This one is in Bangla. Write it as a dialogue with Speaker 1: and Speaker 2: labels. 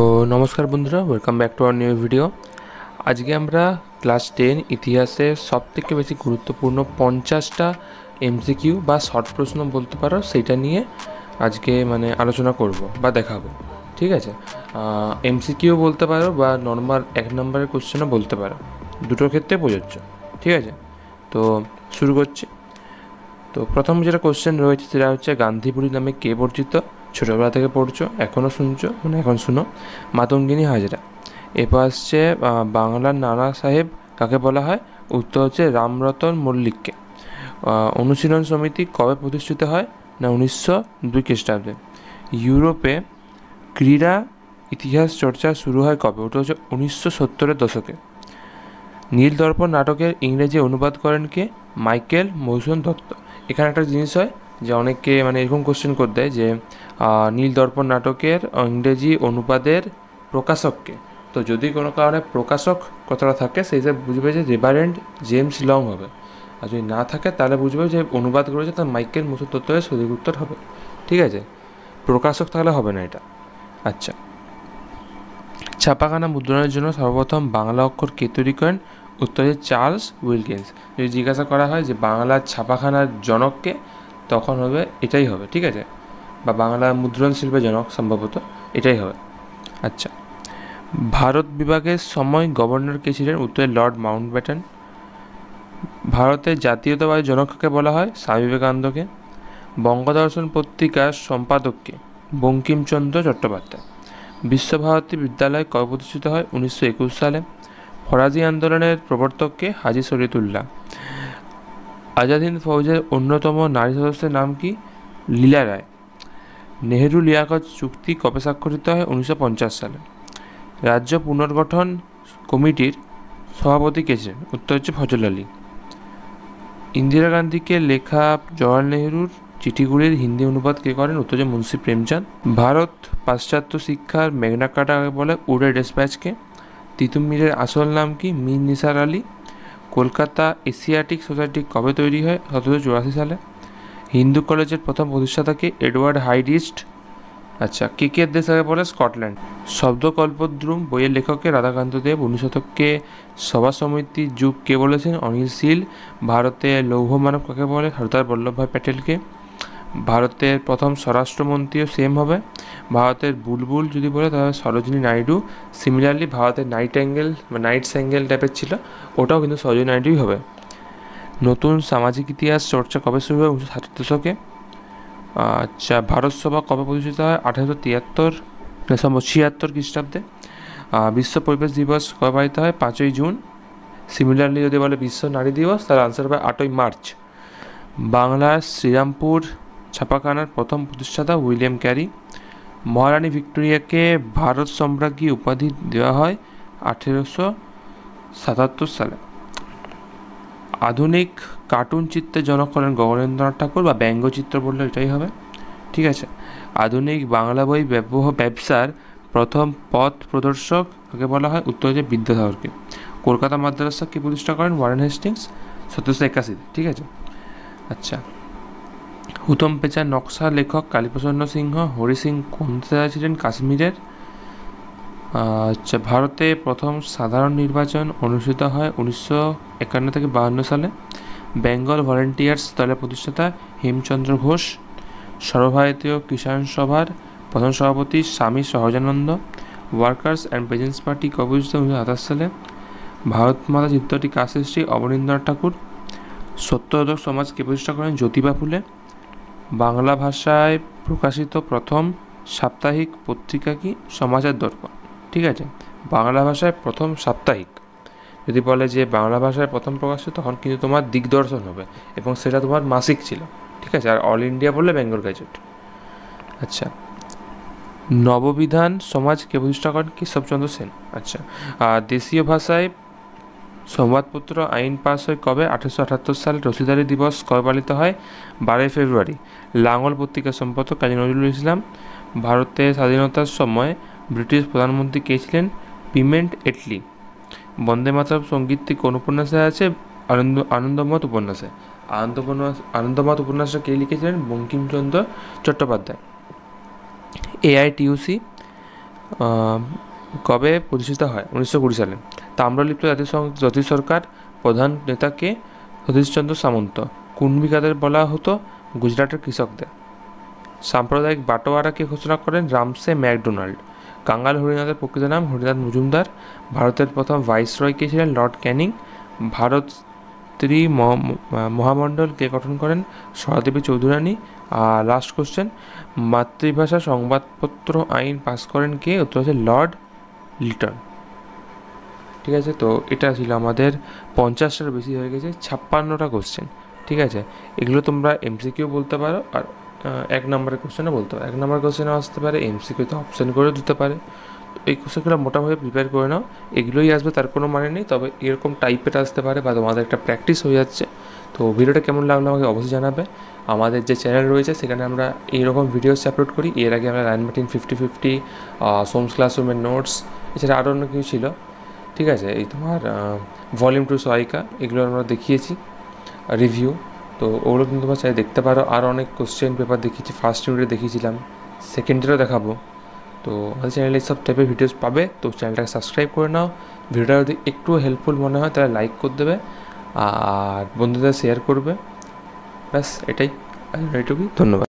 Speaker 1: তো নমস্কার বন্ধুরা welcome back to our new video আজকে আমরা ক্লাস টেন ইতিহাসে সবথেকে বেশি গুরুত্বপূর্ণ পঞ্চাশটা এমসিকিউ বা শর্ট প্রশ্ন বলতে পারো সেটা নিয়ে আজকে মানে আলোচনা করব বা দেখাবো ঠিক আছে এমসিকিউ বলতে পারো বা নর্মাল এক নম্বরের কোশ্চেনও বলতে পারো দুটোর ক্ষেত্রে প্রযোজ্য ঠিক আছে তো শুরু করছি তো প্রথম যেটা কোশ্চেন রয়েছে সেটা হচ্ছে গান্ধীপুরী নামে কে পরিচিত ছোটোবেলা থেকে পড়ছো এখনও শুনছো মানে এখন শুনো মাতঙ্গিনী হাজরা এরপর আসছে বাংলার নানা সাহেব কাকে বলা হয় উত্তর হচ্ছে রামরতন মল্লিককে অনুশীলন সমিতি কবে প্রতিষ্ঠিত হয় না উনিশশো দুই খ্রিস্টাব্দে ইউরোপে ক্রীড়া ইতিহাস চর্চা শুরু হয় কবে ওটা হচ্ছে উনিশশো সত্তরের দশকে নীলদর্পণ নাটকের ইংরেজি অনুবাদ করেন কে মাইকেল মৌসুম দত্ত এখানে একটা জিনিস হয় যে অনেককে মানে এরকম কোশ্চেন করে দেয় যে নীল দর্পণ নাটকের ইংরেজি অনুবাদের প্রকাশককে তো যদি কোনো কারণে প্রকাশক কথাটা থাকে সেই হিসাবে বুঝবে যে রেভারেন্ট জেমস লং হবে আর যদি না থাকে তাহলে বুঝবে যে অনুবাদ করেছে তার মাইকেল মুসুর তত্ত্ব সঠিক উত্তর হবে ঠিক আছে প্রকাশক তাহলে হবে না এটা আচ্ছা ছাপাখানা মুদ্রণের জন্য সর্বপ্রথম বাংলা অক্ষর কে তৈরি করেন উত্তরে চার্লস উইলকিন্স যদি জিজ্ঞাসা করা হয় যে বাংলার ছাপাখানার জনককে তখন হবে এটাই হবে ঠিক আছে বা বাংলা মুদ্রণ শিল্পের জনক সম্ভবত এটাই হবে আচ্ছা ভারত বিভাগের সময় গভর্নর কে ছিলেন উত্তরে লর্ড ব্যাটন ভারতের জাতীয়তাবাদী জনককে বলা হয় স্বামী বিবেকানন্দকে বঙ্গদর্শন পত্রিকার সম্পাদককে বঙ্কিমচন্দ্র চট্টোপাধ্যায় বিশ্বভারতী বিদ্যালয় কয় প্রতিষ্ঠিত হয় উনিশশো সালে ফরাজি আন্দোলনের প্রবর্তককে হাজি শরীতুল্লাহ আজাদ হিন্দ ফৌজের অন্যতম নারী সদস্যের নাম কি লীলা রায় নেহেরু লিয়াকত চুক্তি কবে স্বাক্ষরিত হয় উনিশশো সালে রাজ্য পুনর্গঠন কমিটির সভাপতি কে ছিলেন উত্তর হচ্ছে ফজল আলী ইন্দিরা গান্ধীকে লেখা জওয়াহর নেহরুর চিঠিগুলির হিন্দি অনুবাদ কে করেন উত্তর হচ্ছে মুন্সি প্রেমচাঁদ ভারত পাশ্চাত্য শিক্ষার মেঘনা কাটা বলে উড়ে ডেসপ্যাচকে তিতুমিরের আসল নাম কি মীর নিসার আলী কলকাতা এশিয়াটিক সোসাইটি কবে তৈরি হয় সতেরোশো চুরাশি সালে হিন্দু কলেজের প্রথম প্রতিষ্ঠাতাকে এডওয়ার্ড হাইডিস্ট আচ্ছা কে কে দেশ আগে পড়ে স্কটল্যান্ড শব্দকল্পদ্রুম বইয়ের লেখককে রাধাকান্ত দেব উনিশ শতককে সভা সমিতি যুগ কে বলেছেন অনিল শীল ভারতে লৌহ মানব কাকে বলে সর্দার বল্লভভাই প্যাটেলকে ভারতের প্রথম স্বরাষ্ট্রমন্ত্রীও সেম হবে ভারতের বুলবুল যদি বলে তাহলে সরোজিনী নাইডু সিমিলারলি ভারতের নাইট অ্যাঙ্গেল বা নাইট অ্যাঙ্গেল টাইপের ছিল ওটাও কিন্তু সরোজিনী নাইডুই হবে নতুন সামাজিক ইতিহাস চর্চা কবে শুরু হয় উনিশশো ষাটের দশকে আচ্ছা ভারত সভা কবে প্রতিষ্ঠিত হয় আঠারোশো তিয়াত্তর ছিয়াত্তর খ্রিস্টাব্দে বিশ্ব পরিবেশ দিবস কবে পালিত হয় পাঁচই জুন সিমিলারলি যদি বলে বিশ্ব নারী দিবস তার আনসার হবে আটই মার্চ বাংলার শ্রীরামপুর ছাপাখানার প্রথম প্রতিষ্ঠাতা উইলিয়াম ক্যারি মহারানী ভিক্টোরিয়াকে ভারত সম্রাজ্ঞী উপাধি দেওয়া হয় আঠেরোশো সাতাত্তর সালে আধুনিক কার্টুন চিত্রে জনক হলেন গগনেন্দ্রনাথ ঠাকুর বা ব্যঙ্গচিত্র বললে এটাই হবে ঠিক আছে আধুনিক বাংলা বই ব্যবহ ব্যবসার প্রথম পথ প্রদর্শক কাকে বলা হয় উত্তরে বিদ্যাসাগরকে কলকাতা মাদ্রাসা কে প্রতিষ্ঠা করেন ওয়ারেন হেস্টিংস সতেরোশো একাশিতে ঠিক আছে আচ্ছা হুতম পেঁচা নকশা লেখক কালীপ্রসন্ন সিংহ হরি সিং কোন ছিলেন কাশ্মীরের আচ্ছা ভারতে প্রথম সাধারণ নির্বাচন অনুষ্ঠিত হয় উনিশশো একান্ন থেকে বাহান্ন সালে বেঙ্গল ভলেন্টিয়ার্স দলের প্রতিষ্ঠাতা হেমচন্দ্র ঘোষ সর্বভারতীয় কিষাণ সভার প্রধান সভাপতি Swami Sahajananda workers and peasants party কবিষ্ট উনিশশো সাতাশ সালে ভারত মাতা চিত্রটি কাশ্রী অবনীন্দ্রনাথ ঠাকুর সত্যরোধক সমাজকে প্রতিষ্ঠা করেন জ্যোতিবা ফুলে বাংলা ভাষায় প্রকাশিত প্রথম সাপ্তাহিক পত্রিকা কি সমাজের দর্পণ ঠিক আছে বাংলা ভাষায় প্রথম সাপ্তাহিক যদি বলে যে বাংলা ভাষায় প্রথম প্রকাশিত তখন কিন্তু তোমার দিগদর্শন হবে এবং সেটা তোমার মাসিক ছিল ঠিক আছে আর অল ইন্ডিয়া বললে বেঙ্গল গ্যাজেট আচ্ছা নববিধান সমাজ কে প্রতিষ্ঠা করেন কেশবচন্দ্র সেন আচ্ছা আর দেশীয় ভাষায় সংবাদপত্র আইন পাস হয় কবে আঠেরোশো আঠাত্তর সালে রশিদারি দিবস কবে পালিত হয় বারোই ফেব্রুয়ারি লাঙ্গল পত্রিকা সম্পাদক কাজী নজরুল ইসলাম ভারতের স্বাধীনতার সময় ব্রিটিশ প্রধানমন্ত্রী কে ছিলেন পিমেন্ট এটলি বন্দে মাতরম সঙ্গীতটি কোন উপন্যাসে আছে আনন্দ আনন্দমত উপন্যাসে আনন্দ আনন্দমত উপন্যাসটা কে লিখেছিলেন বঙ্কিমচন্দ্র চট্টোপাধ্যায় এআইটিউসি কবে প্রতিষ্ঠিত হয় উনিশশো কুড়ি সালে তাম্রলিপ্ত জাতিসংঘ জাতীয় সরকার প্রধান নেতাকে সতীশচন্দ্র সামন্ত কুম্ভী বলা হতো গুজরাটের কৃষকদের সাম্প্রদায়িক বাটোয়ারাকে ঘোষণা করেন রামসে ম্যাকডোনাল্ড কাঙ্গাল হরিনাথের প্রকৃত নাম হরিনাথ মজুমদার ভারতের প্রথম ভাইসরয় কে ছিলেন লর্ড ক্যানিং ভারত স্ত্রী মহামণ্ডল কে গঠন করেন সরাদেবী চৌধুরানী আর লাস্ট কোশ্চেন মাতৃভাষা সংবাদপত্র আইন পাস করেন কে উত্তর হচ্ছে লর্ড লিটার ঠিক আছে তো এটা ছিল আমাদের পঞ্চাশটার বেশি হয়ে গেছে ছাপ্পান্নটা কোশ্চেন ঠিক আছে এগুলো তোমরা এমসিকিউ বলতে পারো আর এক নম্বরের কোশ্চেনও বলতে পারো এক নম্বর কোশ্চেনও আসতে পারে এমসিকিউতে অপশন করেও দিতে পারে এই কোশ্চেনগুলো মোটামুটি প্রিপেয়ার করে নাও এগুলোই আসবে তার কোনো মানে নেই তবে এরকম টাইপের আসতে পারে বা তোমাদের একটা প্র্যাকটিস হয়ে যাচ্ছে তো ভিডিওটা কেমন লাগলো আমাকে অবশ্যই জানাবে আমাদের যে চ্যানেল রয়েছে সেখানে আমরা এইরকম ভিডিওস আপলোড করি এর আগে আমরা রায়ন মার্টিন ফিফটি ফিফটি সোমস ক্লাসরুমের নোটস এছাড়া আরও অন্য কিছু ছিল ঠিক আছে এই তোমার ভলিউম টু সহায়িকা এগুলো আমরা দেখিয়েছি রিভিউ তো ওগুলো কিন্তু তোমার চাই দেখতে পারো আর অনেক কোশ্চেন পেপার দেখিয়েছি ফার্স্ট ইউনিটে দেখিয়েছিলাম সেকেন্ড ইয়ারও দেখাবো তো আমাদের চ্যানেলে এইসব টাইপের ভিডিওস পাবে তো চ্যানেলটাকে সাবস্ক্রাইব করে নাও ভিডিওটা যদি একটু হেল্পফুল মনে হয় তাহলে লাইক করে দেবে আর বন্ধুদের শেয়ার করবে ব্যাস এটাই এটুকুই ধন্যবাদ